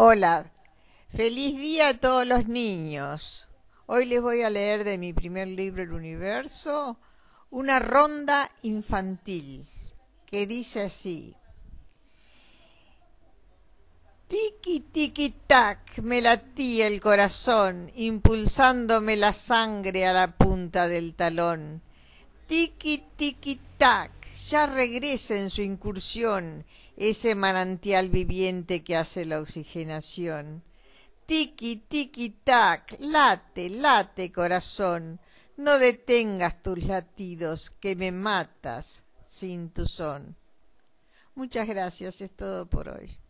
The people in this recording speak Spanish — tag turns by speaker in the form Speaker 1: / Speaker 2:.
Speaker 1: Hola, feliz día a todos los niños. Hoy les voy a leer de mi primer libro, El Universo, una ronda infantil que dice así. Tiki tiki tac, me latía el corazón, impulsándome la sangre a la punta del talón. Tiki tiki ya regresa en su incursión ese manantial viviente que hace la oxigenación. Tiqui, tiqui, tac, late, late, corazón, no detengas tus latidos, que me matas sin tu son. Muchas gracias, es todo por hoy.